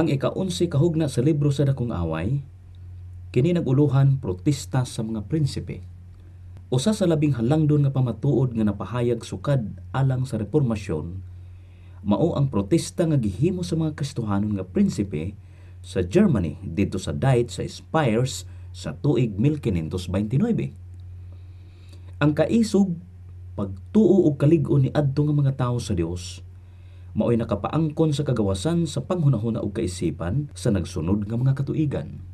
Ang ika-11 kahugna sa libro sa dakong away, kini naguluhan protesta sa mga prinsipe. Usa sa labing halangdon nga pamatuod nga napahayag sukad alang sa reformasyon, mao ang protesta nga gihimo sa mga Kristohanon nga prinsipe sa Germany dito sa Diet sa Spires sa tuig 1529. Ang kaisog pagtuo og kaligon ni adto nga mga tawo sa Dios maoy nakapaangkon sa kagawasan sa panghunahuna og kaisipan sa nagsunod nga mga katuigan.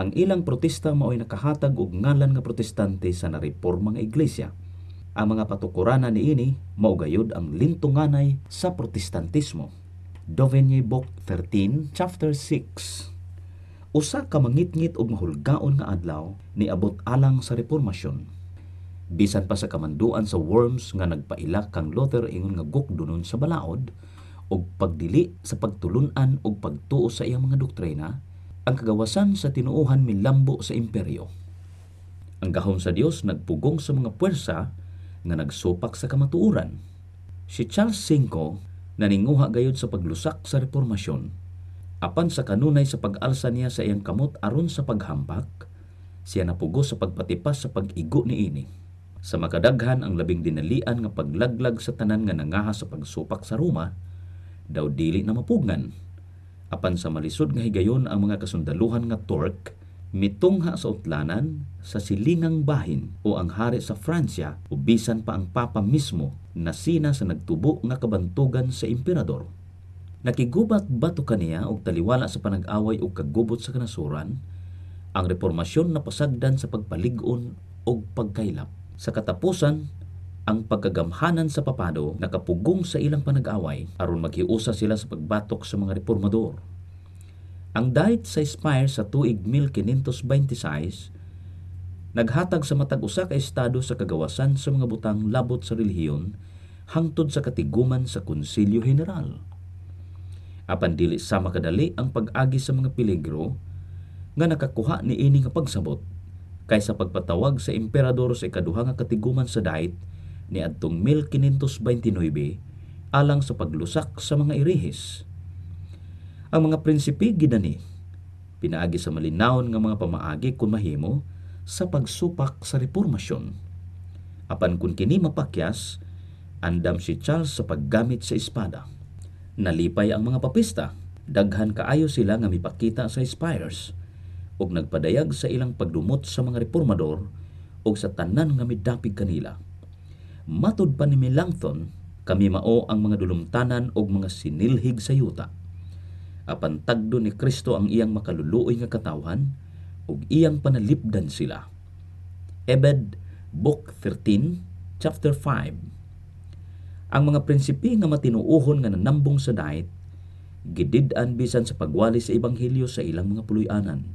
Ang ilang protesta maoy nakahatag og ngalan nga protestante sa nareporma nga iglesia. Ang mga patukurana niini mao ang lintunganay sa protestantismo. Dovenye Book 13, Chapter 6 Usa ka mangitngit og mahulgaon nga adlaw ni abot alang sa reformasyon bisan pa sa kamanduan sa Worms nga nagpailak kang Luther ingon nga gukdunon sa balaod o pagdili sa pagtulunan o pagtuo sa iyang mga doktrina ang kagawasan sa tinuuhan minlambo sa imperyo. Ang gahom sa Dios nagpugong sa mga puwersa nga nagsupak sa kamatuuran. Si Charles V naninguha gayod sa paglusak sa reformasyon apan sa kanunay sa pag-alsa niya sa iyang kamot aron sa paghampak siya napugo sa pagpatipas sa pag-igo ini. Sa makadaghan ang labing dinalian nga paglaglag sa tanan nga nangaha sa pagsupak sa Roma, daw dili na mapugnan. Apan sa malisod nga higayon ang mga kasundaluhan nga Turk, mitungha sa utlanan sa silingang bahin o ang hari sa Fransya o bisan pa ang papa mismo na sina sa nagtubo nga kabantugan sa emperador. Nakigubat bato kaniya og taliwala sa panag-away o kagubot sa kanasuran, ang reformasyon na pasagdan sa pagpaligon o pagkailap. Sa katapusan, ang pagkagamhanan sa papado nakapugong sa ilang panag-away aron maghiusa sila sa pagbatok sa mga reformador. Ang diet sa Spire sa tuig 1526 naghatag sa matag usa ka estado sa kagawasan sa mga butang labot sa relihiyon hangtod sa katiguman sa Konsilyo General. Apan dili sama kadali ang pag-agi sa mga peligro nga nakakuha ni ini nga pagsabot kaysa pagpatawag sa emperador sa ikaduha nga katiguman sa diet ni niadtong 1529 alang sa paglusak sa mga irihis. Ang mga prinsipi gidani pinaagi sa malinawon nga mga pamaagi kun mahimo sa pagsupak sa reformasyon. Apan kun kini mapakyas, andam si Charles sa paggamit sa espada. Nalipay ang mga papista, daghan kaayo sila nga mipakita sa Spires ug nagpadayag sa ilang pagdumot sa mga reformador ug sa tanan nga midapig kanila Matod pa ni Milangthon, kami mao ang mga dulumtanan og mga sinilhig sa yuta. Apan tagdo ni Kristo ang iyang makaluluoy nga katawhan ug iyang panalipdan sila. Ebed Book 13 Chapter 5 Ang mga prinsipi nga matinuuhon nga nanambong sa diet gidid-an bisan sa pagwali sa ebanghelyo sa ilang mga puluy-anan.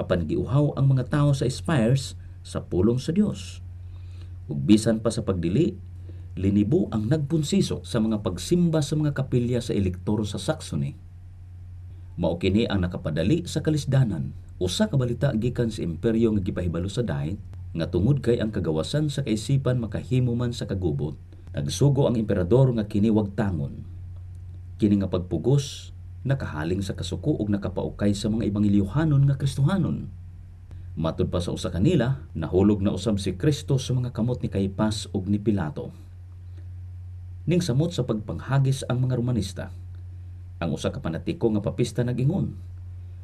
Apan giuhaw ang mga tao sa spires sa pulong sa Dios bisan pa sa pagdili, linibo ang nagpunsiso sa mga pagsimba sa mga kapilya sa elektor sa Saxony. Maukini ang nakapadali sa kalisdanan. Usa ka balita gikan sa imperyo nga gipahibalo sa Dai nga tungod kay ang kagawasan sa kaisipan makahimo man sa kagubot. Nagsugo ang emperador nga kini wag tangon. Kini nga pagpugos nakahaling sa kasuko ug nakapaukay sa mga ibangilyuhanon nga Kristohanon Matud pa sa usa kanila, nahulog na usab si Kristo sa mga kamot ni Kaipas ug ni Pilato. Ning samot sa pagpanghagis ang mga Romanista, ang usa ka panatiko nga papista nagingon.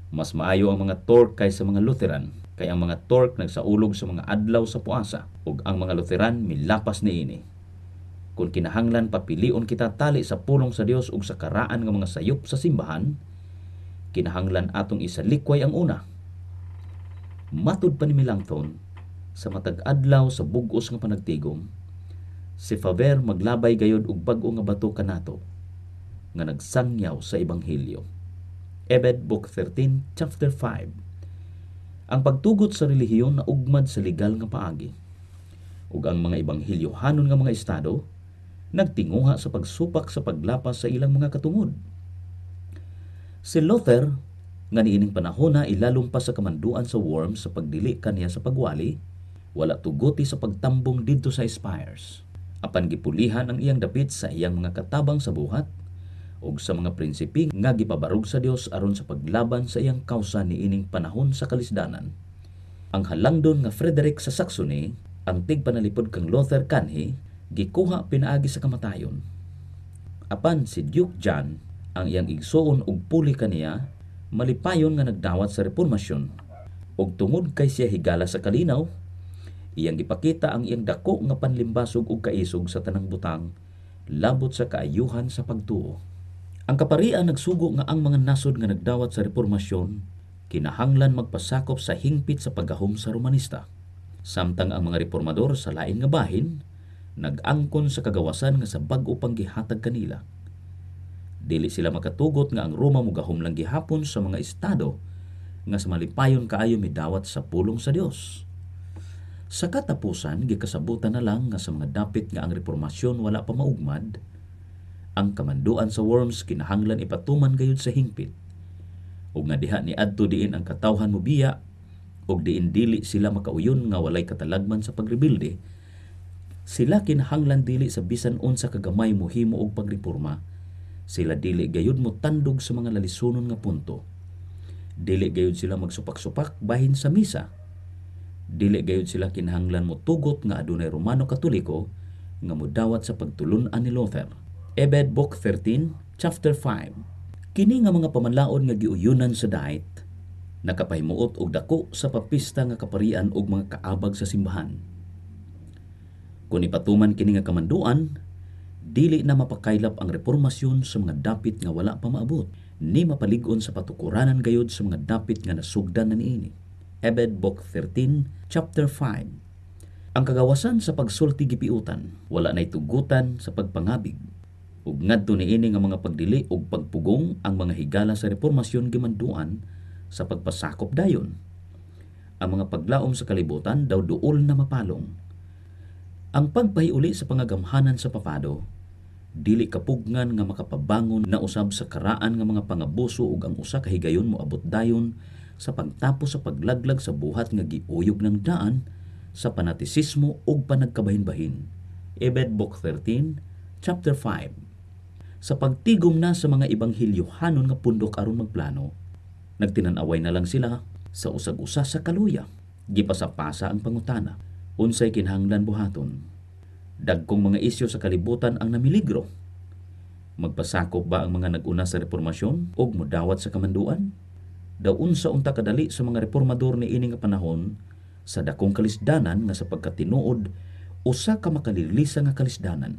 Mas maayo ang mga Tork kaysa mga Lutheran, kay ang mga Tork nagsaulog sa mga adlaw sa puasa ug ang mga Lutheran milapas niini kung kinahanglan papilion kita tali sa pulong sa Dios ug sa karaan nga mga sayop sa simbahan, kinahanglan atong isalikway ang una matud pa ni Milangton, sa matag-adlaw sa bugos nga panagtigom, si Faver maglabay gayod og bag-o nga bato kanato nga nagsangyaw sa ebanghelyo. Ebed Book 13, Chapter 5 Ang pagtugot sa relihiyon na ugmad sa legal nga paagi ug ang mga ebanghelyo hanon nga mga estado nagtinguha sa pagsupak sa paglapas sa ilang mga katungod. Si Luther nga niining panahon na ilalumpas sa kamanduan sa worm sa pagdili kaniya sa pagwali, wala tugoti sa pagtambong didto sa Spires. Apan gipulihan ang iyang dapit sa iyang mga katabang sa buhat ug sa mga prinsipi nga gipabarog sa Dios aron sa paglaban sa iyang kausa niining panahon sa kalisdanan. Ang halangdon nga Frederick sa Saxony, ang tigpanalipod kang Lothar Kanhi, gikuha pinaagi sa kamatayon. Apan si Duke John ang iyang igsoon og puli kaniya malipayon nga nagdawat sa reformasyon. Og tungod kay siya higala sa kalinaw, iyang gipakita ang iyang dako nga panlimbasog ug kaisog sa tanang butang labot sa kaayuhan sa pagtuo. Ang kaparian nagsugo nga ang mga nasod nga nagdawat sa reformasyon kinahanglan magpasakop sa hingpit sa pagahom sa Romanista. Samtang ang mga reformador sa lain nga bahin, nag-angkon sa kagawasan nga sa bag-o pang gihatag kanila. Dili sila makatugot nga ang Roma mugahom lang gihapon sa mga estado nga sa malipayon kaayo midawat sa pulong sa Dios. Sa katapusan, gikasabutan na lang nga sa mga dapit nga ang reformasyon wala pa maugmad, ang kamanduan sa Worms kinahanglan ipatuman gayud sa hingpit. Ug nga diha ni adto diin ang katawhan mo biya ug diin dili sila makauyon nga walay katalagman sa pagrebilde, sila kinahanglan dili sa bisan unsa kagamay mo himo og pagreporma sila dili gayud mo tandog sa mga nalisunon nga punto. Dili gayud sila magsupak-supak bahin sa misa. Dili gayud sila kinahanglan mo tugot nga adunay Romano Katoliko nga mudawat sa pagtulunan ni Luther. Ebed Book 13, Chapter 5 Kini nga mga pamanlaon nga giuyunan sa diet, nakapahimuot og dako sa papista nga kaparian og mga kaabag sa simbahan. Kung ipatuman kini nga kamanduan, dili na mapakailap ang reformasyon sa mga dapit nga wala pa maabot, ni mapaligon sa patukuranan gayod sa mga dapit nga nasugdan na niini. Ebed Book 13, Chapter 5 Ang kagawasan sa pagsulti gipiutan, wala na itugutan sa pagpangabig. Ug ngadto niini nga mga pagdili ug pagpugong ang mga higala sa reformasyon gimanduan sa pagpasakop dayon. Ang mga paglaom sa kalibutan daw duol na mapalong. Ang pagpahiuli sa pangagamhanan sa papado dili kapugngan nga makapabangon na usab sa karaan nga mga pangabuso ug ang usa ka higayon moabot dayon sa pagtapos sa paglaglag sa buhat nga giuyog ng daan sa panatisismo ug panagkabahin-bahin. Ebed Book 13, Chapter 5 Sa pagtigom na sa mga ibanghilyohanon nga pundok aron magplano, nagtinanaway na lang sila sa usag-usa sa kaluya. Gipasapasa ang pangutana. Unsay kinhanglan buhaton Dagkong mga isyo sa kalibutan ang namiligro. Magpasakop ba ang mga naguna sa reformasyon o mudawat sa kamanduan? Daun sa unta kadali sa mga reformador ni ining panahon sa dakong kalisdanan nga sa pagkatinuod usa ka makalilisa nga kalisdanan.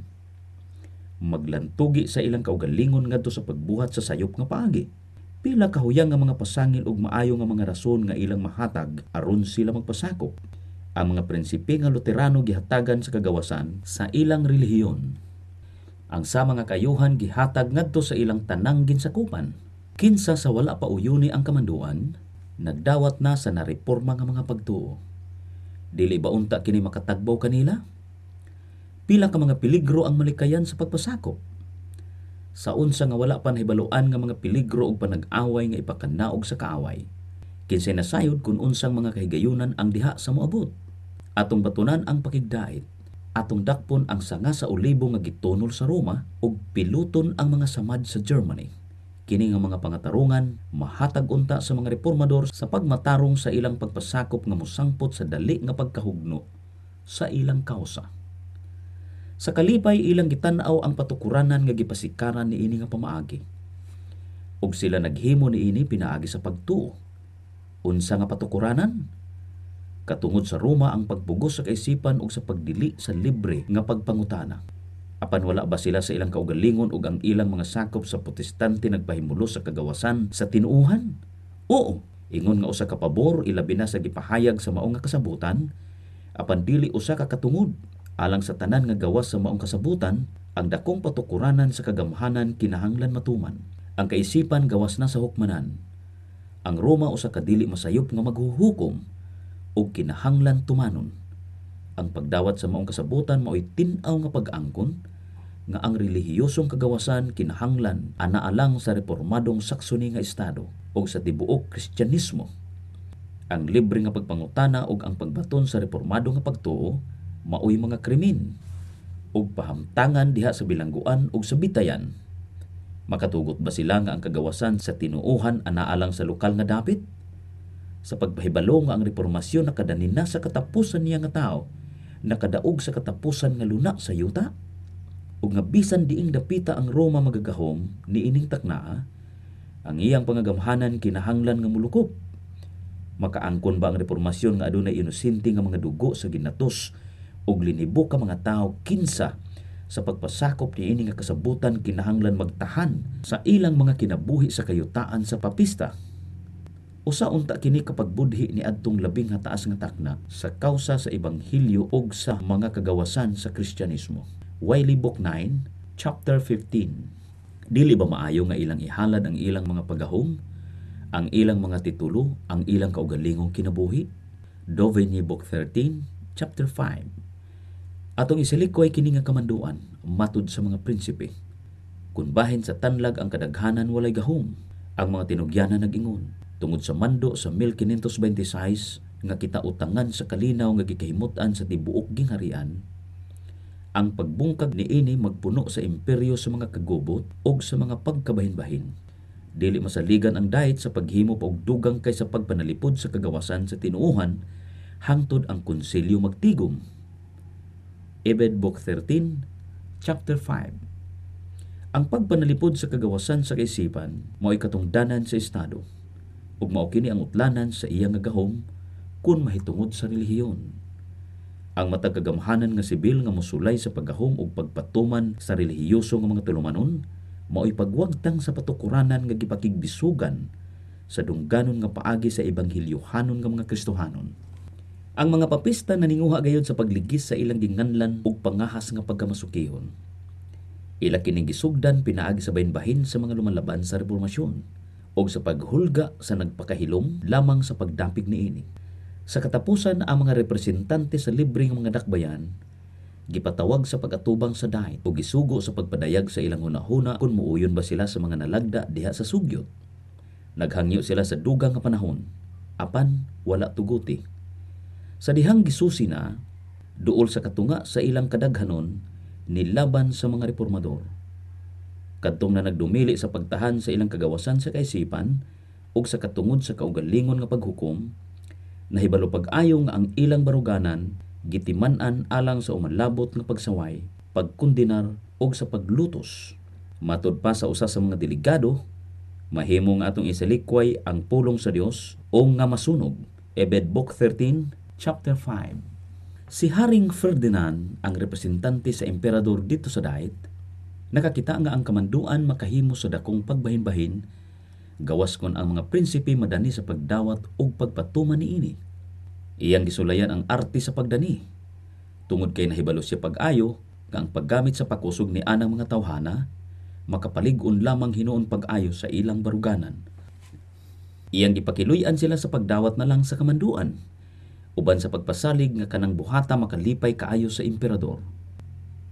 Maglantugi sa ilang kaugalingon ngadto sa pagbuhat sa sayop nga paagi. Pila kahuyang nga mga pasangil ug maayo nga mga rason nga ilang mahatag aron sila magpasakop ang mga prinsipe nga Luterano gihatagan sa kagawasan sa ilang relihiyon. Ang sa mga kayuhan gihatag ngadto sa ilang tanang ginsakupan. Kinsa sa wala pa uyuni ang kamanduan, nagdawat na sa nareporma nga mga pagtuo. Dili ba unta kini makatagbaw kanila? Pila ka mga peligro ang malikayan sa pagpasakop. Sa unsa nga wala pa nahibaluan nga mga peligro ug panag-away nga ipakanaog sa kaaway Kinsay nasayod kung unsang mga kahigayunan ang diha sa moabot. Atong batunan ang pakigdait. Atong dakpon ang sanga sa olibo nga gitunol sa Roma ug piluton ang mga samad sa Germany. Kini nga mga pangatarungan mahatag unta sa mga reformador sa pagmatarong sa ilang pagpasakop nga mosangpot sa dali nga pagkahugno sa ilang kausa. Sa kalipay ilang gitan ang patukuranan nga gipasikaran ni ini nga pamaagi. Ug sila naghimo ni ini pinaagi sa pagtuo Unsa nga patukuranan? Katungod sa Roma ang pagbugos sa kaisipan ug sa pagdili sa libre nga pagpangutana. Apan wala ba sila sa ilang kaugalingon ug ang ilang mga sakop sa protestante nagpahimulo sa kagawasan sa tinuuhan? Oo, ingon nga usa ka pabor ilabi na sa gipahayag sa maong nga kasabutan apan dili usa ka katungod alang sa tanan nga gawas sa maong kasabutan ang dakong patukuranan sa kagamhanan kinahanglan matuman ang kaisipan gawas na sa hukmanan ang Roma usa ka dili masayop nga maghuhukom ug kinahanglan tumanon. Ang pagdawat sa maong kasabutan mao'y tinaw nga pag-angkon nga ang relihiyosong kagawasan kinahanglan anaalang sa reformadong Saksoni nga estado ug sa tibuok Kristyanismo. Ang libre nga pagpangutana ug ang pagbaton sa reformado nga pagtuo mao'y mga krimen ug pahamtangan diha sa bilangguan ug sa bitayan Makatugot ba sila nga ang kagawasan sa tinuuhan anaalang sa lokal nga dapit? Sa pagpahibalo nga ang reformasyon nakadanin na sa katapusan niya nga tao, nakadaog sa katapusan nga luna sa yuta? Ug nga bisan diing dapita ang Roma magagahom ni ining taknaa, ang iyang pangagamhanan kinahanglan nga mulukop. Makaangkon ba ang reformasyon nga adunay inosente nga mga dugo sa ginatos ug linibo ka mga tao kinsa sa pagpasakop ni ini nga kasabutan kinahanglan magtahan sa ilang mga kinabuhi sa kayutaan sa papista. Usa unta kini kapagbudhi ni adtong labing hataas nga takna sa kausa sa ebanghelyo ug sa mga kagawasan sa Kristiyanismo. Wiley Book 9, chapter 15. Dili ba maayo nga ilang ihalad ang ilang mga pagahom, ang ilang mga titulo, ang ilang kaugalingong kinabuhi? Doveny Book 13, chapter 5. Atong isilikway kini nga kamanduan matud sa mga prinsipe. Kun bahin sa tanlag ang kadaghanan walay gahom, ang mga tinugyana nagingon tungod sa mando sa 1526 nga kita utangan sa kalinaw nga gikahimutan sa tibuok gingharian ang pagbungkag niini magpuno sa imperyo sa mga kagubot ug sa mga pagkabahin-bahin dili masaligan ang dayet sa paghimo og dugang kaysa pagpanalipod sa kagawasan sa tinuuhan hangtod ang konsilyo magtigom Ibed Book 13, Chapter 5 Ang pagpanalipod sa kagawasan sa kaisipan, mao'y katungdanan sa estado, ug mao kini ang utlanan sa iyang agahom kun mahitungod sa relihiyon. Ang matag kagamhanan nga sibil nga mosulay sa pagahom ug pagpatuman sa relihiyoso nga mga tulumanon, mao'y pagwagtang sa patukuranan nga gipakigbisugan sa dungganon nga paagi sa ebanghelyohanon nga mga Kristohanon ang mga papista naninguha gayod sa pagligis sa ilang ginganlan ug pangahas nga pagkamasukihon. Ila kining gisugdan pinaagi sa bahin-bahin sa mga lumalaban sa reformasyon o sa paghulga sa nagpakahilom lamang sa pagdampig niini. Sa katapusan, ang mga representante sa libreng mga dakbayan gipatawag sa pagatubang sa dahit o gisugo sa pagpadayag sa ilang hunahuna kung muuyon ba sila sa mga nalagda diha sa sugyot. Naghangyo sila sa dugang nga panahon, apan wala tuguti sa dihang gisusi na, duol sa katunga sa ilang kadaghanon, nilaban sa mga reformador. Kadtong na nagdumili sa pagtahan sa ilang kagawasan sa kaisipan ug sa katungod sa kaugalingon nga paghukom, nahibalo pag ayong nga ang ilang baruganan gitimanan alang sa umalabot nga pagsaway, pagkundinar ug sa paglutos. Matod pa sa usa sa mga delegado, mahimong atong isalikway ang pulong sa Dios o nga masunog. Ebed Book 13, chapter 5. Si Haring Ferdinand, ang representante sa emperador dito sa Diet, nakakita nga ang kamanduan makahimo sa dakong pagbahin-bahin, gawas kon ang mga prinsipe madani sa pagdawat ug pagpatuman niini. Iyang gisulayan ang arte sa pagdani. Tungod kay nahibalo siya pag-ayo, nga ang paggamit sa pakusog ni anang mga tawhana, makapaligon lamang hinuon pag-ayo sa ilang baruganan. Iyang gipakiluyan sila sa pagdawat na lang sa kamanduan, uban sa pagpasalig nga kanang buhata makalipay kaayo sa emperador.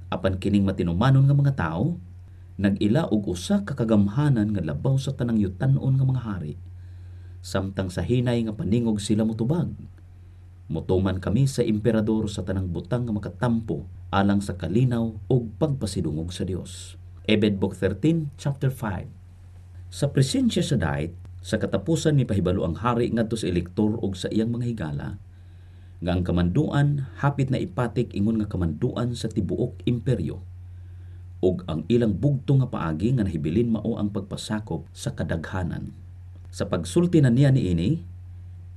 Apan kining matinumanon nga mga tao, nagila og usa ka kagamhanan nga labaw sa tanang yutan-on nga mga hari, samtang sa hinay nga paningog sila mutubag. Mutuman kami sa emperador sa tanang butang nga makatampo alang sa kalinaw og pagpasidungog sa Dios. Ebed Book 13, Chapter 5 Sa presensya sa diet, sa katapusan ni pahibalo ang hari ngadto sa elektor og sa iyang mga higala, nga ang kamanduan hapit na ipatik ingon nga kamanduan sa tibuok imperyo ug ang ilang bugto nga paagi nga nahibilin mao ang pagpasakop sa kadaghanan. Sa pagsulti na niya niini,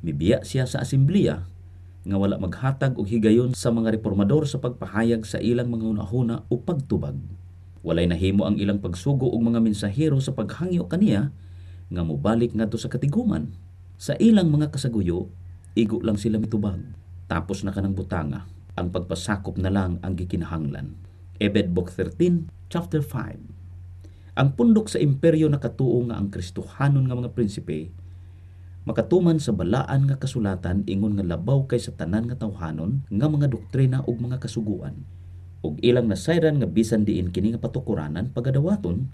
mibiya siya sa asimbliya nga wala maghatag og higayon sa mga reformador sa pagpahayag sa ilang mga hunahuna o pagtubag. Walay nahimo ang ilang pagsugo og mga mensahero sa paghangyo kaniya nga mubalik ngadto sa katiguman. Sa ilang mga kasaguyo, igo lang sila mitubag. Tapos na kanang butanga, ang pagpasakop na lang ang gikinahanglan. Ebed Book 13, Chapter 5 Ang pundok sa imperyo na katuo nga ang Kristohanon nga mga prinsipe, makatuman sa balaan nga kasulatan ingon nga labaw kay sa tanan nga tawhanon nga mga doktrina ug mga kasuguan ug ilang nasayran nga bisan diin kini nga patukuranan pagadawaton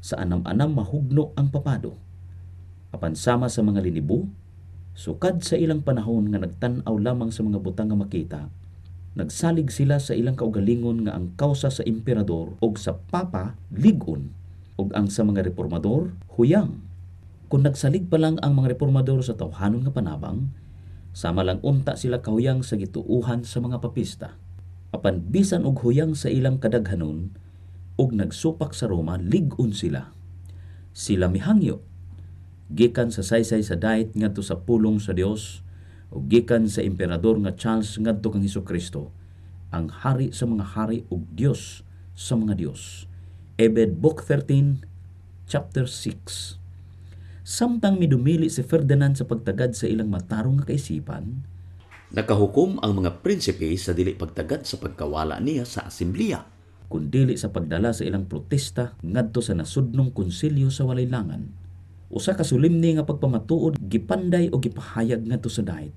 sa anam-anam mahugno ang papado apan sama sa mga linibo Sukad sa ilang panahon nga nagtanaw lamang sa mga butang nga makita, nagsalig sila sa ilang kaugalingon nga ang kausa sa emperador og sa papa ligon og ang sa mga reformador huyang. Kung nagsalig pa lang ang mga reformador sa tawhanon nga panabang, sama lang unta sila kahuyang sa gituuhan sa mga papista. Apan bisan og huyang sa ilang kadaghanon, og nagsupak sa Roma, ligon sila. Sila mihangyo gikan sa saysay sa dait ngadto sa pulong sa Dios ug gikan sa emperador nga Charles ngadto kang Hesus Kristo ang hari sa mga hari ug Dios sa mga Dios Ebed Book 13 chapter 6 Samtang midumili si Ferdinand sa pagtagad sa ilang matarong nga kaisipan, nakahukom ang mga prinsipe sa dili pagtagad sa pagkawala niya sa asimbliya, kundili sa pagdala sa ilang protesta ngadto sa nasudnong konsilyo sa walaylangan usa ka sulimni nga pagpamatuod gipanday o gipahayag ngadto sa diet.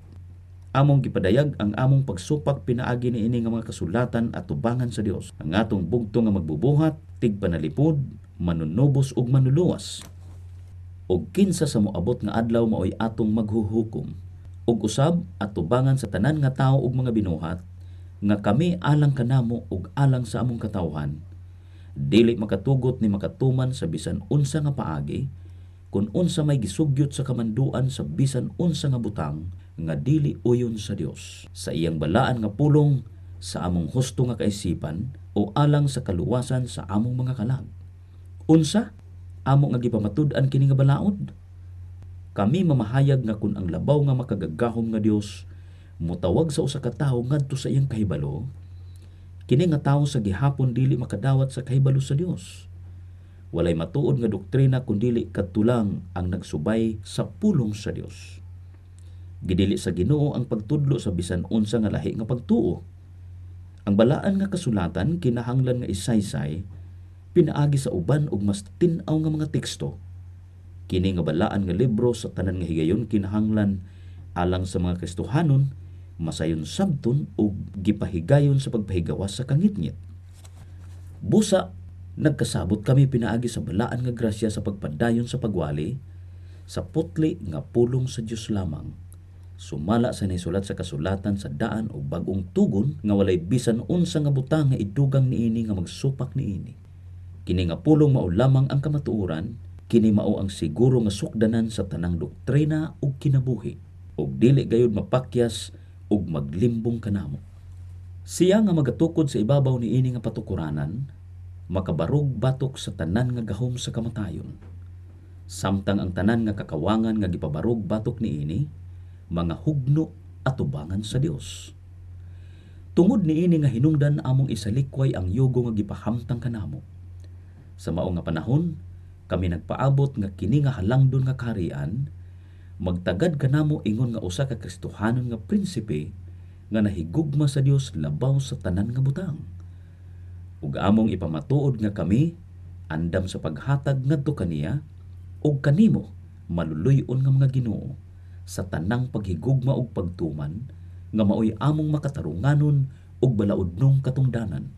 Among gipadayag ang among pagsupak pinaagi ni ini nga mga kasulatan at tubangan sa Dios. Ang atong bugto nga magbubuhat, tigpanalipod, manunubos ug manuluwas. Og kinsa sa moabot nga adlaw maoy atong maghuhukom. Og usab at tubangan sa tanan nga tawo ug mga binuhat nga kami alang kanamo ug alang sa among katawhan. Dili makatugot ni makatuman sa bisan unsa nga paagi kung unsa may gisugyot sa kamanduan sa bisan unsa nga butang nga dili uyon sa Dios sa iyang balaan nga pulong sa among husto nga kaisipan o alang sa kaluwasan sa among mga kalag unsa amo nga gipamatud-an kini nga balaod kami mamahayag nga kun ang labaw nga makagagahom nga Dios mutawag sa usa ka tawo ngadto sa iyang kahibalo kini nga tawo sa gihapon dili makadawat sa kahibalo sa Dios walay matuod nga doktrina kundili katulang ang nagsubay sa pulong sa Dios. Gidili sa Ginoo ang pagtudlo sa bisan unsa nga lahi nga pagtuo. Ang balaan nga kasulatan kinahanglan nga isaysay pinaagi sa uban og mas tin nga mga teksto. Kini nga balaan nga libro sa tanan nga higayon kinahanglan alang sa mga Kristohanon masayon sabton o gipahigayon sa pagpahigawas sa kangitngit. Busa Nagkasabot kami pinaagi sa balaan nga grasya sa pagpadayon sa pagwali, sa putli nga pulong sa Diyos lamang, sumala sa naisulat sa kasulatan sa daan o bagong tugon nga walay bisan unsa nga butang nga idugang niini nga magsupak niini. Kini nga pulong mao lamang ang kamatuoran, kini mao ang siguro nga sukdanan sa tanang doktrina ug kinabuhi, ug dili gayud mapakyas ug maglimbong kanamo. Siya nga magatukod sa ibabaw niini nga patukuranan, makabarug batok sa tanan nga gahom sa kamatayon. Samtang ang tanan nga kakawangan nga gipabarug batok ni ini, mga hugno at tubangan sa Dios. Tungod ni ini nga hinungdan among isalikway ang yugo nga gipahamtang kanamo. Sa mao nga panahon, kami nagpaabot nga kini nga halangdon nga karian, magtagad kanamo ingon nga usa ka Kristohanon nga prinsipe nga nahigugma sa Dios labaw sa tanan nga butang ug among ipamatuod nga kami andam sa paghatag ngadto kaniya ug kanimo maluluyon nga mga Ginoo sa tanang paghigugma ug pagtuman nga maoy among makatarunganon ug balaudnong katungdanan.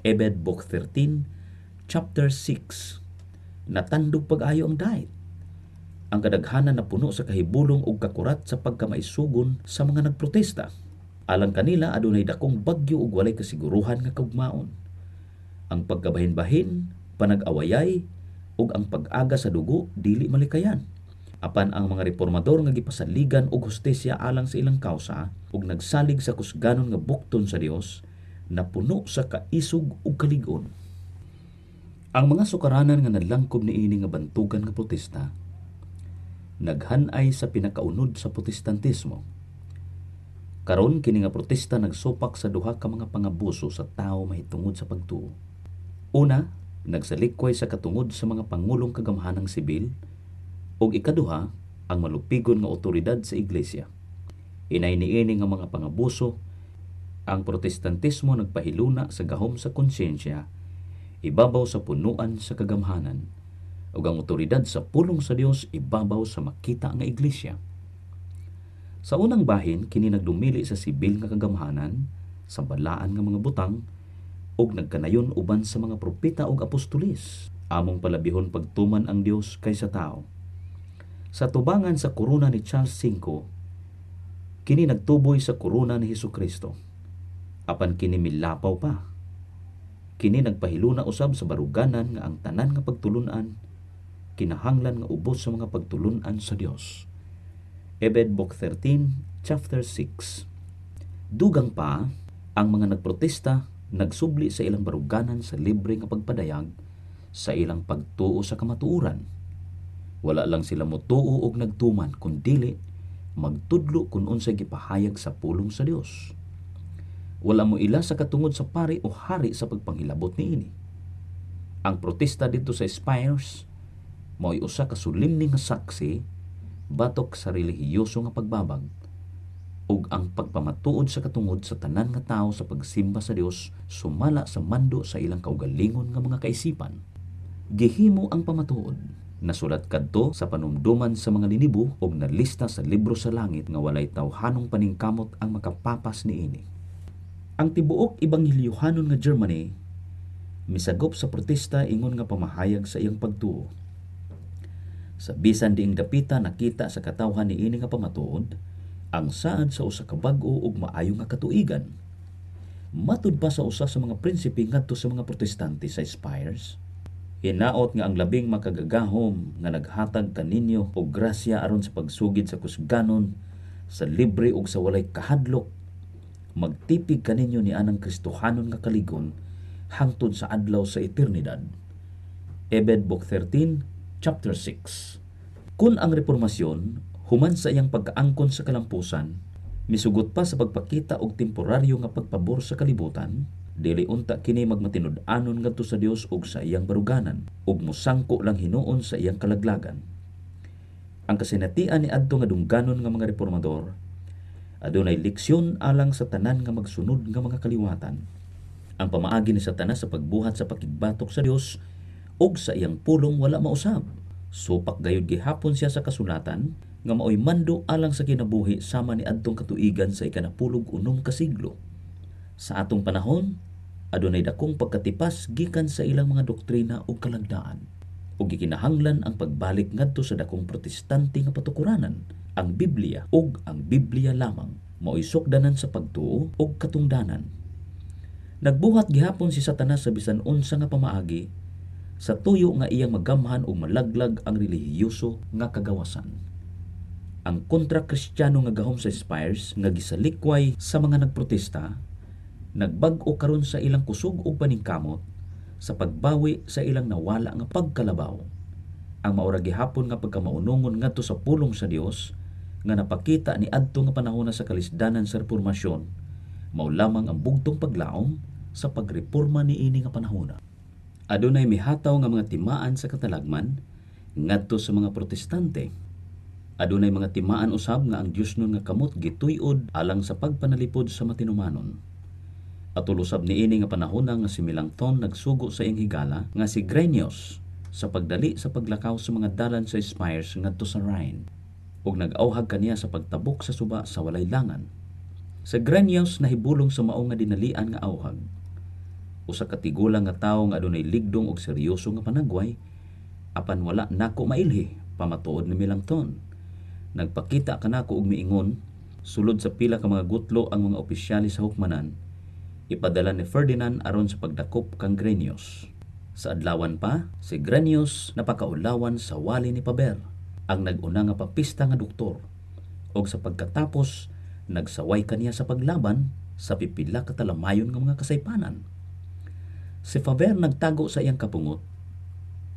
Ebed Book 13 chapter 6 Natandog pag-ayo ang diet. Ang kadaghanan na puno sa kahibulong ug kakurat sa pagkamaisugon sa mga nagprotesta. Alang kanila adunay dakong bagyo ug walay kasiguruhan nga kaugmaon ang pagkabahin-bahin, hmm. panag-awayay, ug ang pag-aga sa dugo dili malikayan. Apan ang mga reformador nga gipasaligan og hustesya alang sa ilang kausa ug nagsalig sa kusganon nga bukton sa Dios na puno sa kaisog ug kaligon. Ang mga sukaranan nga nalangkob niini nga bantugan nga protesta naghanay sa pinakaunod sa protestantismo. Karon kini nga protesta nagsupak sa duha ka mga pangabuso sa tawo mahitungod sa pagtuo. Una, nagsalikway sa katungod sa mga pangulong kagamhanang sibil ug ikaduha ang malupigon nga otoridad sa iglesia. inay nga mga pangabuso ang protestantismo nagpahiluna sa gahom sa konsyensya, ibabaw sa punuan sa kagamhanan, ug ang otoridad sa pulong sa Dios ibabaw sa makita nga iglesia. Sa unang bahin kini nagdumili sa sibil nga kagamhanan, sa balaan nga mga butang, ug nagkanayon uban sa mga propeta ug apostolis. Among palabihon pagtuman ang Dios kaysa tao. Sa tubangan sa korona ni Charles V, kini nagtuboy sa korona ni Hesus Kristo. Apan kini milapaw pa. Kini nagpahiluna usab sa baruganan nga ang tanan nga pagtulunan kinahanglan nga ubos sa mga pagtulunan sa Dios. Ebed Book 13, Chapter 6 Dugang pa ang mga nagprotesta nagsubli sa ilang baruganan sa libre nga pagpadayag sa ilang pagtuo sa kamatuoran. Wala lang sila motuo og nagtuman kundili magtudlo kun unsay gipahayag sa pulong sa Dios. Wala mo ila sa katungod sa pari o hari sa pagpanghilabot niini. Ang protesta dito sa Spires mao'y usa ka sulimning saksi batok sa relihiyoso nga pagbabag ug ang pagpamatuod sa katungod sa tanan nga tawo sa pagsimba sa Dios sumala sa mando sa ilang kaugalingon nga mga kaisipan. Gihimo ang pamatuod Nasulat kadto sa panumduman sa mga linibo o nalista sa libro sa langit nga walay tawhanong paningkamot ang makapapas niini. Ang tibuok ibanghilyohanon nga Germany misagop sa protesta ingon nga pamahayag sa iyang pagtuo. Sa bisan diing dapita nakita sa katawhan ini nga pamatuod, ang saad sa usa ka bag-o ug maayo nga katuigan. Matud pa sa usa sa mga prinsipe ngadto sa mga protestante sa Spires. Hinaot nga ang labing makagagahom nga naghatag kaninyo og grasya aron sa pagsugid sa kusganon sa libre ug sa walay kahadlok magtipig kaninyo ni anang Kristohanon nga kaligon hangtod sa adlaw sa eternidad. Ebed Book 13, Chapter 6 Kung ang reformasyon Human sa iyang pagkaangkon sa kalampusan, misugot pa sa pagpakita og temporaryo nga pagpabor sa kalibutan, dili unta kini magmatinud-anon ngadto sa Dios ug sa iyang baruganan ug musangko lang hinuon sa iyang kalaglagan. Ang kasinatian ni adto nga dungganon nga mga reformador adunay leksyon alang sa tanan nga magsunod nga mga kaliwatan. Ang pamaagi ni Satanas sa pagbuhat sa pakigbatok sa Dios ug sa iyang pulong wala mausab. Supak gayud gihapon siya sa kasulatan nga maoy mando alang sa kinabuhi sama ni adtong katuigan sa ikanapulog unom ka siglo. Sa atong panahon, adunay dakong pagkatipas gikan sa ilang mga doktrina ug kalagdaan. Ug gikinahanglan ang pagbalik ngadto sa dakong protestante nga patukuranan, ang Biblia ug ang Biblia lamang maoy sukdanan sa pagtuo ug katungdanan. Nagbuhat gihapon si Satanas sa bisan unsa nga pamaagi sa tuyo nga iyang magamhan og malaglag ang relihiyoso nga kagawasan. Ang kontra kristyano nga gahom sa Spires nga gisalikway sa mga nagprotesta nagbag-o karon sa ilang kusog ug paningkamot sa pagbawi sa ilang nawala nga pagkalabaw. Ang maura gihapon nga pagkamaunungon ngadto sa pulong sa Dios nga napakita ni adto nga panahon sa kalisdanan sa reformasyon mao lamang ang bugtong paglaom sa pagreporma niini nga panahona. Adunay mihataw nga mga timaan sa katalagman ngadto sa mga protestante Adunay mga timaan usab nga ang Dios nun nga kamot gituyod alang sa pagpanalipod sa matinumanon. At ulusab niini nga panahon nga si Milangton nagsugo sa iyang higala nga si Grenios sa pagdali sa paglakaw sa mga dalan sa Spires ngadto sa Rhine ug nagawhag kaniya sa pagtabok sa suba sa walay langan. Sa Grenios nahibulong sa maong nga dinalian nga awhag. Usa ka tigulang nga tawo nga adunay ligdong og seryoso nga panagway apan wala nako mailhi pamatuod ni Milangton. Nagpakita kanako og miingon, sulod sa pila ka mga gutlo ang mga opisyali sa hukmanan, ipadala ni Ferdinand aron sa pagdakop kang Grenius. Sa adlawan pa, si Grenius napakaulawan sa wali ni Paber, ang naguna nga papista nga doktor, og sa pagkatapos, nagsaway kaniya sa paglaban sa pipila katalamayon nga mga kasaypanan. Si Faber nagtago sa iyang kapungot,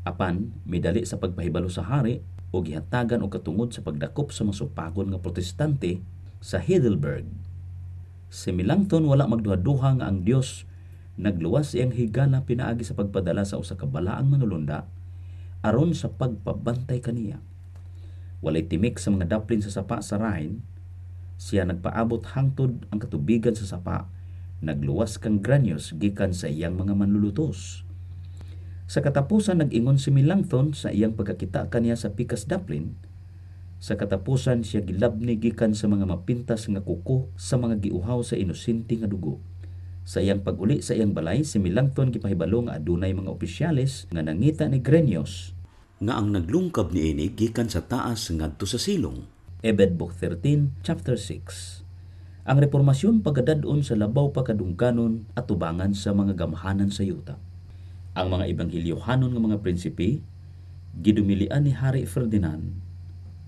apan midali sa pagpahibalo sa hari o gihatagan og katungod sa pagdakop sa masupagon nga protestante sa Heidelberg. Si Milangton wala magduha-duha nga ang Dios nagluwas iyang higala pinaagi sa pagpadala sa usa ka balaang manulunda aron sa pagpabantay kaniya. Walay timik sa mga daplin sa sapa sa Rhine, siya nagpaabot hangtod ang katubigan sa sapa, nagluwas kang granyos gikan sa iyang mga manlulutos sa katapusan nag-ingon si Milangthon sa iyang pagkakita kaniya sa Pikas Dublin. Sa katapusan siya gilabni gikan sa mga mapintas nga kuko sa mga giuhaw sa inosente nga dugo. Sa iyang paguli sa iyang balay, si Milangton gipahibalo nga adunay mga opisyales nga nangita ni Grenios nga ang naglungkab ni ini gikan sa taas ngadto sa silong. Ebed Book 13, Chapter 6 Ang reformasyon pagadadon sa labaw pa kadungkanon at tubangan sa mga gamhanan sa yuta. Ang mga hanon nga mga prinsipi gidumilian ni Hari Ferdinand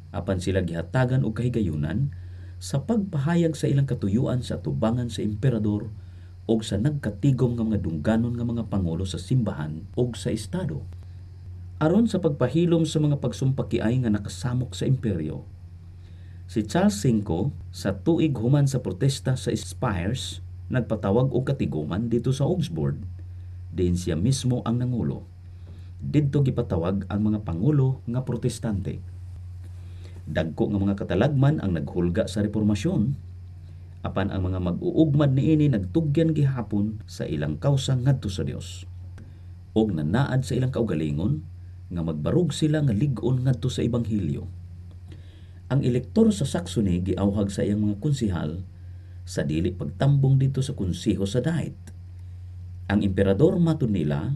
apan sila gihatagan og kahigayunan sa pagpahayag sa ilang katuyuan sa tubangan sa emperador o sa nagkatigom nga mga dungganon nga mga pangulo sa simbahan o sa estado. Aron sa pagpahilom sa mga pagsumpakiay nga nakasamok sa imperyo, si Charles V sa tuig human sa protesta sa Spires nagpatawag og katigoman dito sa Augsburg Diin siya mismo ang nangulo. Dito gipatawag ang mga pangulo nga protestante. Dagko nga mga katalagman ang naghulga sa reformasyon. Apan ang mga mag-uugmad niini nagtugyan gihapon sa ilang kausa ngadto sa Dios. Og nanaad sa ilang kaugalingon nga magbarug sila nga ligon ngadto sa ebanghelyo. Ang elektor sa Saxony giawhag sa iyang mga konsihal sa dili pagtambong dito sa konseho sa Diet ang emperador Matunila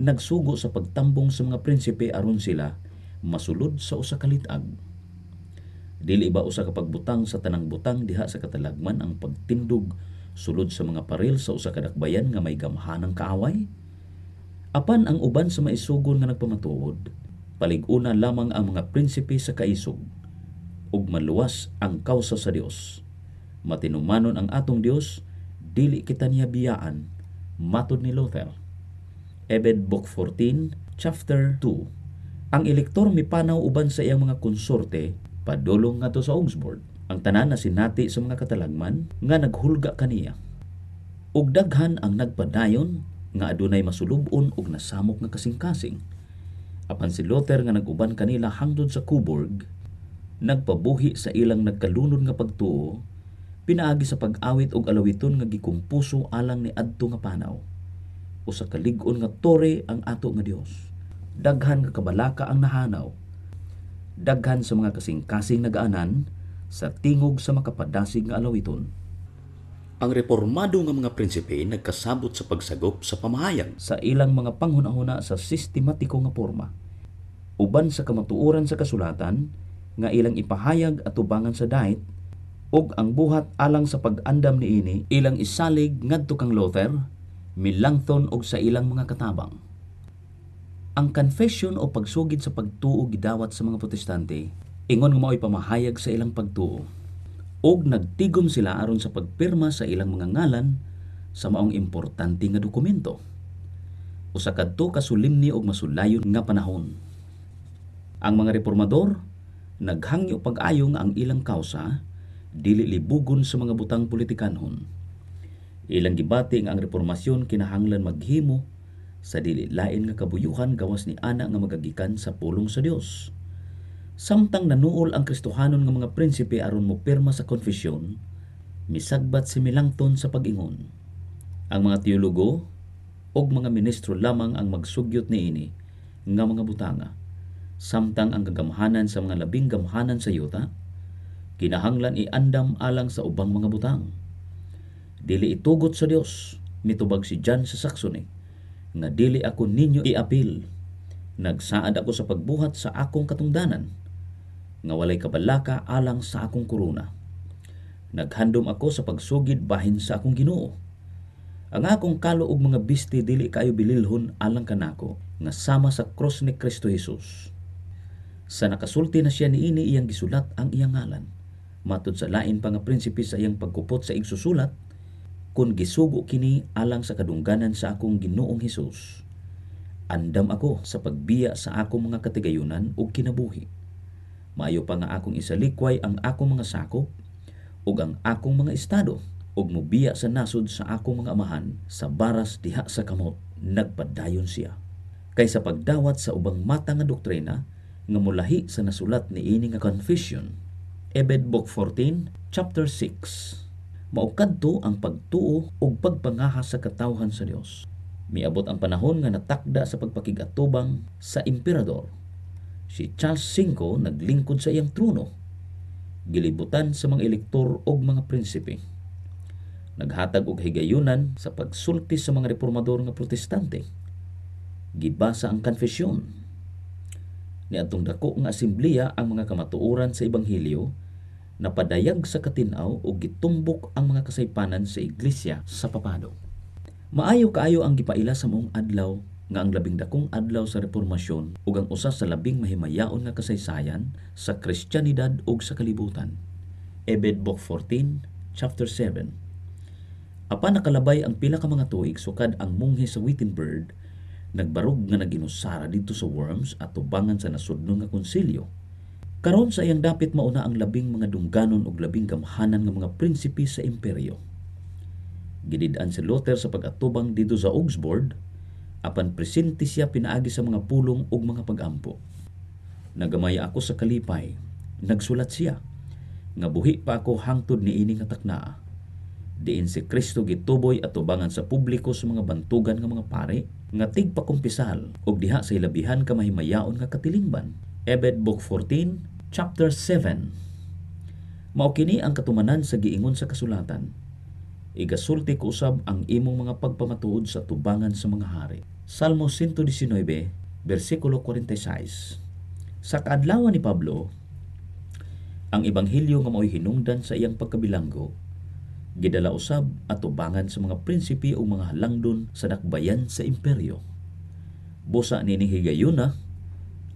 nagsugo sa pagtambong sa mga prinsipe aron sila masulod sa usa kalitag. Dili ba usa ka pagbutang sa tanang butang diha sa katalagman ang pagtindog sulod sa mga paril sa usa ka dakbayan nga may gamhanang kaaway? Apan ang uban sa maisugon nga nagpamatuod, paliguna lamang ang mga prinsipe sa kaisog ug maluwas ang kausa sa Dios. Matinumanon ang atong Dios, dili kita niya biyaan matud ni Lothel. Ebed Book 14, Chapter 2 Ang elektor mipanaw uban sa iyang mga konsorte, padulong nga to sa Augsburg. Ang tanan na sinati sa mga katalagman nga naghulga kaniya. Ug daghan ang nagpadayon nga adunay masulubon ug nasamok nga kasing-kasing. Apan si Luther nga naguban kanila hangtod sa Coburg, nagpabuhi sa ilang nagkalunod nga pagtuo pinaagi sa pag-awit og alawiton nga gikumpuso alang ni adto nga panaw o sa kalig-on nga tore ang ato nga Dios daghan nga kabalaka ang nahanaw daghan sa mga kasing-kasing nagaanan sa tingog sa makapadasig nga alawiton ang reformado nga mga prinsipe nagkasabot sa pagsagop sa pamahayag sa ilang mga panghunahuna sa sistematiko nga porma uban sa kamatuoran sa kasulatan nga ilang ipahayag at ubangan sa diet ug ang buhat alang sa pag-andam niini ilang isalig ngadto kang Luther milangthon og sa ilang mga katabang. Ang confession o pagsugid sa pagtuo gidawat sa mga protestante ingon nga mao'y pamahayag sa ilang pagtuo ug nagtigom sila aron sa pagpirma sa ilang mga ngalan sa maong importante nga dokumento. Usa kadto ka sulimni og masulayon nga panahon. Ang mga reformador naghangyo pag-ayong ang ilang kausa dili libugon sa mga butang politikanhon. Ilang gibating ang reformasyon kinahanglan maghimo sa dili lain nga kabuyuhan gawas ni ana nga magagikan sa pulong sa Dios. Samtang nanuol ang Kristohanon nga mga prinsipe aron mo pirma sa konfesyon, misagbat si Milangton sa pag-ingon. Ang mga teologo og mga ministro lamang ang magsugyot niini nga mga butanga, samtang ang gagamhanan sa mga labing gamhanan sa yuta, kinahanglan iandam alang sa ubang mga butang. Dili itugot sa Dios nitubag si John sa Saksone, nga dili ako ninyo iapil. Nagsaad ako sa pagbuhat sa akong katungdanan nga walay kabalaka alang sa akong kuruna. Naghandom ako sa pagsugid bahin sa akong Ginoo. Ang akong kalo og mga bisti dili kayo bililhon alang kanako nga sama sa cross ni Kristo Jesus. Sa nakasulti na siya niini iyang gisulat ang iyang ngalan Matod sa lain pa nga prinsipi sa iyang pagkupot sa igsusulat, kung gisugo kini alang sa kadungganan sa akong ginoong Hesus, andam ako sa pagbiya sa akong mga katigayunan ug kinabuhi. Mayo pa nga akong isalikway ang akong mga sakop ug ang akong mga estado ug mubiya sa nasod sa akong mga amahan sa baras diha sa kamot nagpadayon siya kaysa pagdawat sa ubang mata nga doktrina nga mulahi sa nasulat ni ini nga confession Ebed Book 14, Chapter 6 Maukadto ang pagtuo o pagpangahas sa katawhan sa Dios. Miabot ang panahon nga natakda sa pagpakigatubang sa emperador. Si Charles V naglingkod sa iyang trono. Gilibutan sa mga elektor og mga prinsipe. Naghatag og higayunan sa pagsulti sa mga reformador nga protestante. Gibasa ang konfesyon. Niadtong dako nga asimblea ang mga kamatuoran sa ebanghelyo napadayag sa katinaw o gitumbok ang mga kasaypanan sa iglesia sa papado. Maayo kaayo ang gipaila sa mong adlaw nga ang labing dakong adlaw sa reformasyon ug ang usa sa labing mahimayaon nga kasaysayan sa Kristyanidad ug sa kalibutan. Ebed Book 14, chapter 7. Apan nakalabay ang pila ka mga tuig sukad ang munghe sa Wittenberg, nagbarog nga naginusara dito sa Worms at tubangan sa nasudno nga konsilyo Karon sa iyang dapit mauna ang labing mga dungganon ug labing gamhanan nga mga prinsipi sa imperyo. Gidid-an si Luther sa pag-atubang dito sa Augsburg apan presente siya pinaagi sa mga pulong ug mga pagampo. Nagamaya ako sa kalipay, nagsulat siya nga buhi pa ako hangtod ni ining ataknaa. Diin si Kristo gituboy at tubangan sa publiko sa mga bantugan nga mga pare nga tigpakumpisal og diha sa ilabihan ka nga katilingban Ebed Book 14, Chapter 7 Mao kini ang katumanan sa giingon sa kasulatan. Igasulti ko usab ang imong mga pagpamatuod sa tubangan sa mga hari. Salmo 119, versikulo 46. Sa kaadlawan ni Pablo, ang ebanghelyo nga mao'y hinungdan sa iyang pagkabilanggo, gidala usab at tubangan sa mga prinsipi o mga halangdon sa dakbayan sa imperyo. Busa ni ni Higayuna,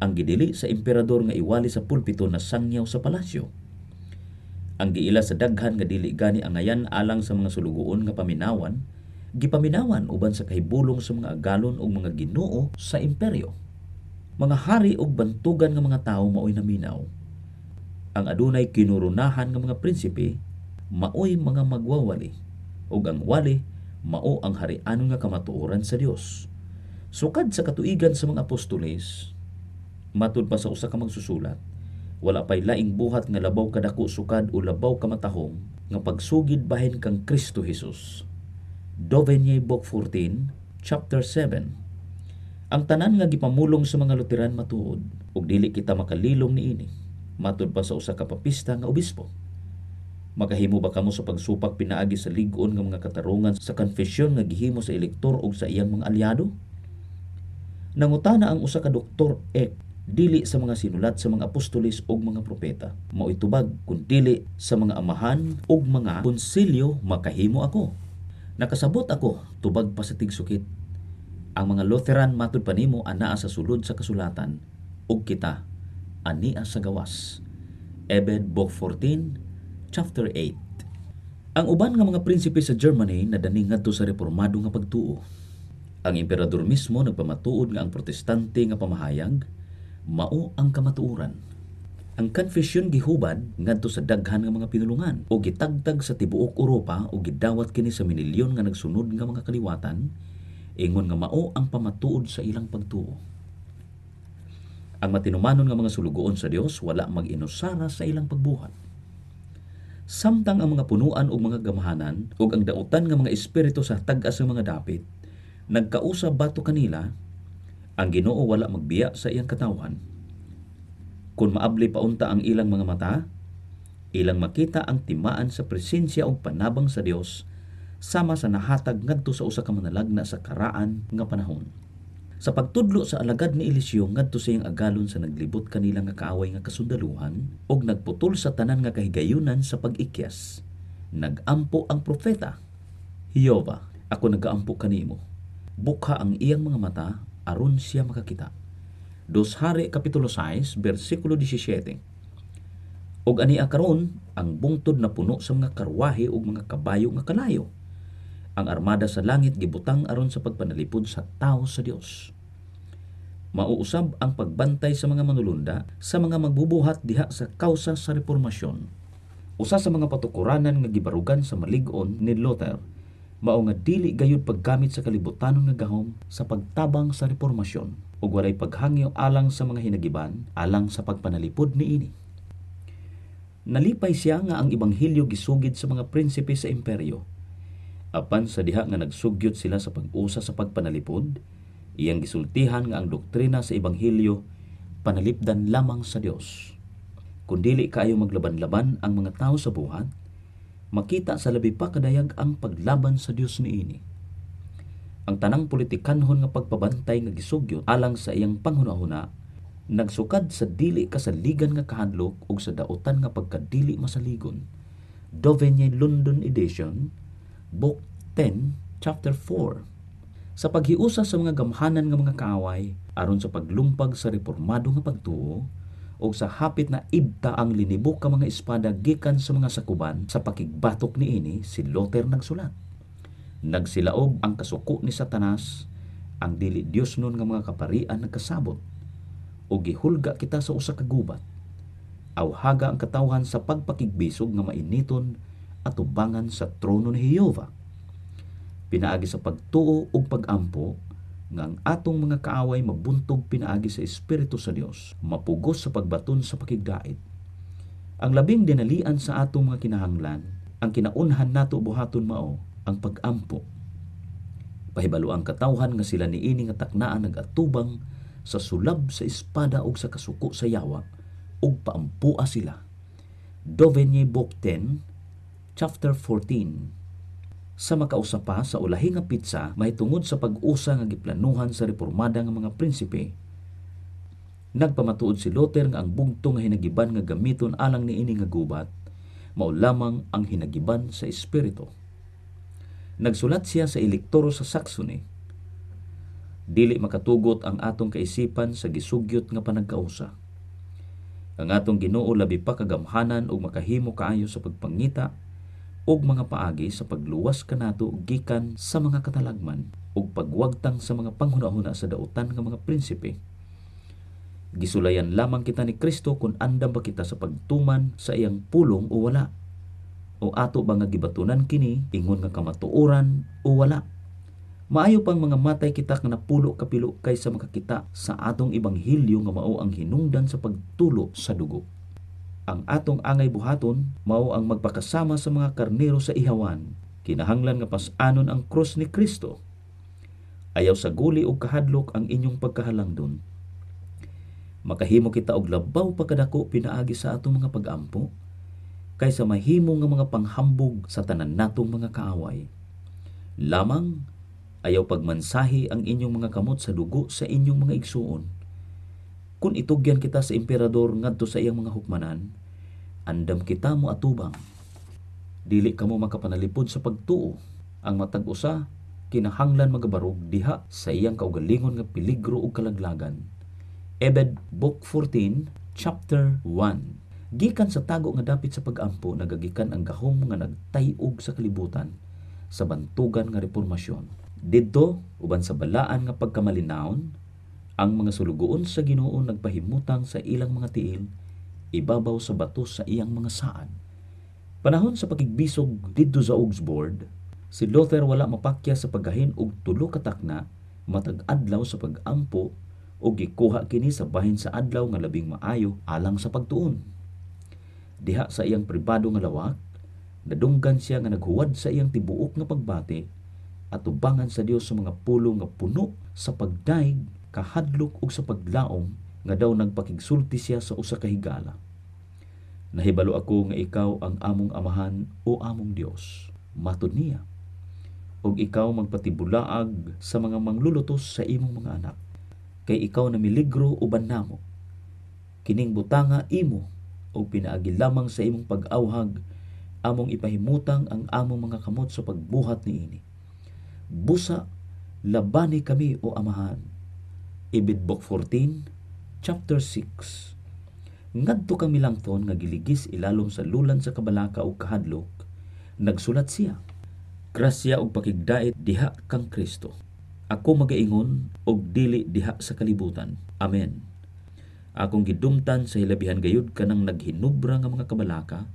ang gidili sa emperador nga iwali sa pulpito na sangyaw sa palasyo. Ang giila sa daghan nga dili gani angayan alang sa mga sulugoon nga paminawan, gipaminawan uban sa kahibulong sa mga agalon o mga Ginoo sa imperyo. Mga hari ug bantugan nga mga tawo maoy naminaw. Ang adunay kinurunahan nga mga prinsipe maoy mga magwawali ug ang wali mao ang harianon nga kamatuoran sa Dios. Sukad sa katuigan sa mga apostoles, matud pa sa usa ka magsusulat wala pay laing buhat nga labaw kadako sukad o labaw ka matahong nga pagsugid bahin kang Kristo Hesus Dovenye Book 14 chapter 7 Ang tanan nga gipamulong sa mga Lutheran matuod ug dili kita makalilong niini matud pa sa usa ka papista nga obispo Makahimo ba kamo sa pagsupak pinaagi sa ligon nga mga katarungan sa konfesyon nga gihimo sa elektor ug sa iyang mga aliado? Nangutana ang usa ka Dr. Ek dili sa mga sinulat sa mga apostolis ug mga propeta mao itubag kun dili sa mga amahan ug mga konsilyo makahimo ako nakasabot ako tubag pa sa tigsukit ang mga Lutheran matud pa nimo anaa sa sulod sa kasulatan ug kita ania sa gawas Ebed Book 14 chapter 8 ang uban nga mga prinsipe sa Germany nadaning ngadto sa reformado nga pagtuo ang emperador mismo nagpamatuod nga ang protestante nga pamahayag mao ang kamatuoran. Ang confession gihubad ngadto sa daghan nga mga pinulungan o gitagdag sa tibuok Europa o gidawat kini sa minilyon nga nagsunod nga mga kaliwatan ingon nga mao ang pamatuod sa ilang pagtuo. Ang matinumanon nga mga sulugoon sa Dios wala maginusara sa ilang pagbuhat samtang ang mga punuan o mga gamahanan o ang dautan nga mga espiritu sa tagas sa mga dapit, nagkausa bato kanila ang Ginoo wala magbiya sa iyang katawan, kung maabli paunta ang ilang mga mata, ilang makita ang timaan sa presensya o panabang sa Dios sama sa nahatag ngadto sa usa ka manalagna sa karaan nga panahon. Sa pagtudlo sa alagad ni Eliseo ngadto sa iyang agalon sa naglibot kanila nga kaaway nga kasundaluhan og nagputol sa tanan nga kahigayunan sa pag-ikyas, nagampo ang propeta, Hiyova, ako nagaampo kanimo. Bukha ang iyang mga mata aron siya makakita. Dos Hari Kapitulo 6, versikulo 17. Og ani karon ang bungtod na puno sa mga karwahe ug mga kabayo nga kalayo. Ang armada sa langit gibutang aron sa pagpanalipod sa tao sa Dios. Mauusab ang pagbantay sa mga manulunda sa mga magbubuhat diha sa kausa sa reformasyon. Usa sa mga patukuranan nga gibarugan sa maligon ni Luther mao nga dili gayud paggamit sa nga gahom sa pagtabang sa reformasyon ug walay paghangyo alang sa mga hinagiban alang sa pagpanalipod niini. Nalipay siya nga ang ebanghelyo gisugid sa mga prinsipe sa imperyo. Apan sa diha nga nagsugyot sila sa pag-usa sa pagpanalipod, iyang gisultihan nga ang doktrina sa ebanghelyo panalipdan lamang sa Dios. Kundili kaayo maglaban-laban ang mga tao sa buhat, makita sa labi pa kadayag ang paglaban sa Dios niini. Ang tanang politikanhon nga pagpabantay nga gisugyot alang sa iyang panghunahuna nagsukad sa dili kasaligan nga kahadlok ug sa daotan nga pagkadili masaligon. Dovenye London Edition, Book 10, Chapter 4. Sa paghiusa sa mga gamhanan nga mga kaaway aron sa paglumpag sa reformado nga pagtuo, o sa hapit na ibta ang linibok ka mga espada gikan sa mga sakuban sa pakigbatok ni ini si Loter nagsulat. Nagsilaob ang kasuko ni Satanas ang dili Dios nun nga mga kaparian nagkasabot o gihulga kita sa usa ka gubat. Awhaga ang katawhan sa pagpakigbisog nga mainiton at ubangan sa trono ni Jehova. Pinaagi sa pagtuo ug pagampo nga ang atong mga kaaway mabuntog pinaagi sa Espiritu sa Dios, mapugos sa pagbaton sa pakigdait. Ang labing dinalian sa atong mga kinahanglan, ang kinaunhan nato buhaton mao ang pagampo. Pahibalo ang katawhan nga sila niini nga taknaan nagatubang sa sulab sa espada ug sa kasuko sa yawa ug paampoa sila. Dovenye Book 10 chapter 14 sa makausapa sa ulahi nga pizza mahitungod sa pag-usa nga giplanuhan sa reformada nga mga prinsipe. Nagpamatuod si Luther nga ang bugtong nga hinagiban nga gamiton alang niini nga gubat mao lamang ang hinagiban sa espiritu. Nagsulat siya sa elektoro sa Saxony. Dili makatugot ang atong kaisipan sa gisugyot nga panagkausa. Ang atong Ginoo labi pa kagamhanan ug makahimo kaayo sa pagpangita ug mga paagi sa pagluwas kanato gikan sa mga katalagman ug pagwagtang sa mga panghunahuna sa dautan nga mga prinsipe. Gisulayan lamang kita ni Kristo kung andam ba kita sa pagtuman sa iyang pulong o wala. O ato ba nga gibatunan kini ingon nga kamatuoran o wala. Maayo pang mga matay kita nga napulo kapilo kaysa makakita sa atong ibanghilyo nga mao ang hinungdan sa pagtulo sa dugo. Ang atong angay buhaton mao ang magpakasama sa mga karnero sa ihawan. Kinahanglan nga pasanon ang krus ni Kristo. Ayaw sa guli o kahadlok ang inyong pagkahalang pagkahalangdon. Makahimo kita og labaw pagkadako pinaagi sa atong mga pag-ampo kaysa mahimo nga mga panghambog sa tanan natong mga kaaway. Lamang ayaw pagmansahi ang inyong mga kamot sa dugo sa inyong mga igsuon kung itugyan kita sa emperador ngadto sa iyang mga hukmanan, andam kita mo atubang. Dili ka mo makapanalipod sa pagtuo. Ang matag usa kinahanglan magabarog diha sa iyang kaugalingon nga peligro ug kalaglagan. Ebed Book 14 Chapter 1 Gikan sa tago nga dapit sa pag-ampo nagagikan ang gahom nga nagtayog sa kalibutan sa bantugan nga reformasyon. Didto uban sa balaan nga pagkamalinaon ang mga sulugoon sa Ginoo nagpahimutang sa ilang mga tiil ibabaw sa bato sa iyang mga saan. Panahon sa pagigbisog didto sa Augsburg, si Luther wala mapakya sa paghahin og tulo ka takna matag-adlaw sa pag-ampo o gikuha kini sa bahin sa adlaw nga labing maayo alang sa pagtuon. Diha sa iyang pribado nga lawak, nadunggan siya nga naghuwad sa iyang tibuok nga pagbati at tubangan sa Dios sa mga pulo nga puno sa pagdaig kahadlok og sa paglaom nga daw nagpakigsulti siya sa usa ka higala. Nahibalo ako nga ikaw ang among amahan o among Dios. Matod niya. Og ikaw magpatibulaag sa mga manglulutos sa imong mga anak. Kay ikaw na miligro uban namo. Kining butanga imo o pinaagi lamang sa imong pag-awhag among ipahimutang ang among mga kamot sa pagbuhat niini. Busa labani kami o amahan Ibid Book 14, Chapter 6 Ngadto kami lang ton nga giligis ilalom sa lulan sa kabalaka o kahadlok, nagsulat siya, Grasya og pakigdait diha kang Kristo. Ako magaingon og dili diha sa kalibutan. Amen. Akong gidumtan sa hilabihan gayud kanang naghinubra nga mga kabalaka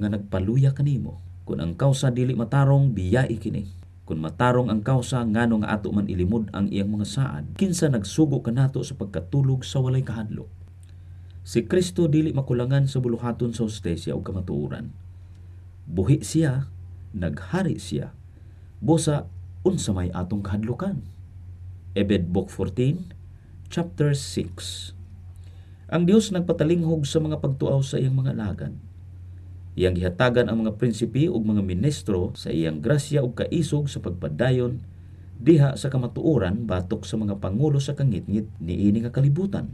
nga nagpaluya kanimo. kun ang kausa dili matarong, biyai kini kung matarong ang kausa ngano nga ato man ilimod ang iyang mga saad, kinsa nagsugo kanato sa pagkatulog sa walay kahadlok. Si Kristo dili makulangan sa buluhaton sa hostesya o kamatuuran. Buhi siya, naghari siya. Bosa, unsa may atong kahadlukan. Ebed Book 14, Chapter 6 Ang Dios nagpatalinghog sa mga pagtuaw sa iyang mga lagan Iyang gihatagan ang mga prinsipi ug mga ministro sa iyang grasya ug kaisog sa pagpadayon diha sa kamatuoran batok sa mga pangulo sa kangitngit niini nga kalibutan.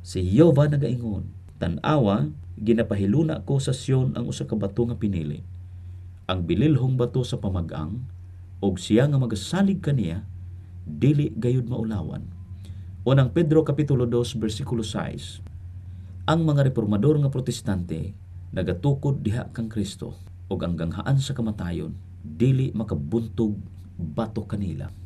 Si Jehova nagaingon, tan-awa ginapahiluna ko sa Sion ang usa ka bato nga pinili. Ang bililhong bato sa pamagang og siya nga magasalig kaniya dili gayud maulawan. Unang Pedro Kapitulo 2, bersikulo 6, ang mga reformador nga protestante nagatukod diha kang Kristo ug ang ganghaan sa kamatayon dili makabuntog bato kanila